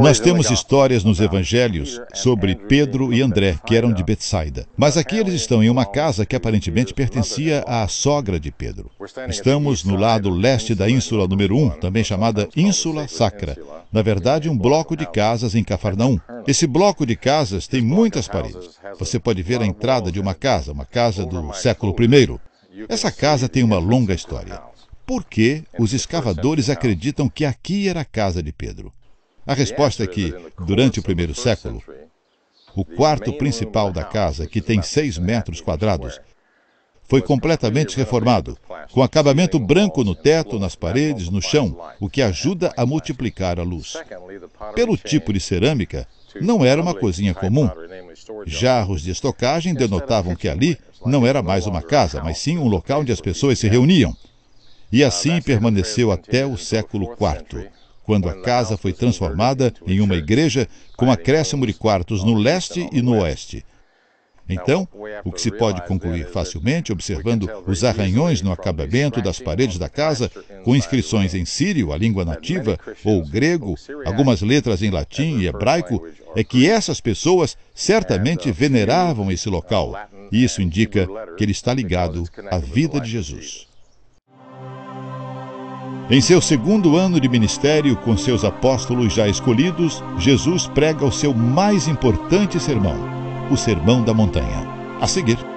Nós temos histórias nos uh, evangelhos sobre Pedro e André, que eram de Betsaida. Mas aqui eles estão em uma casa que aparentemente pertencia à sogra de Pedro. Estamos no lado leste da ínsula número 1, também chamada Ínsula Sacra. Na verdade, um bloco de casas em Cafarnaum. Esse bloco de casas tem muitas paredes. Você pode ver a entrada de uma casa, uma casa do século I. Essa casa tem uma longa história. Por que os escavadores acreditam que aqui era a casa de Pedro? A resposta é que, durante o primeiro século, o quarto principal da casa, que tem seis metros quadrados, foi completamente reformado, com acabamento branco no teto, nas paredes, no chão, o que ajuda a multiplicar a luz. Pelo tipo de cerâmica, não era uma cozinha comum. Jarros de estocagem denotavam que ali não era mais uma casa, mas sim um local onde as pessoas se reuniam. E assim permaneceu até o século IV quando a casa foi transformada em uma igreja com acréscimo de quartos no leste e no oeste. Então, o que se pode concluir facilmente, observando os arranhões no acabamento das paredes da casa, com inscrições em sírio, a língua nativa, ou grego, algumas letras em latim e hebraico, é que essas pessoas certamente veneravam esse local, e isso indica que ele está ligado à vida de Jesus. Em seu segundo ano de ministério, com seus apóstolos já escolhidos, Jesus prega o seu mais importante sermão, o Sermão da Montanha. A seguir.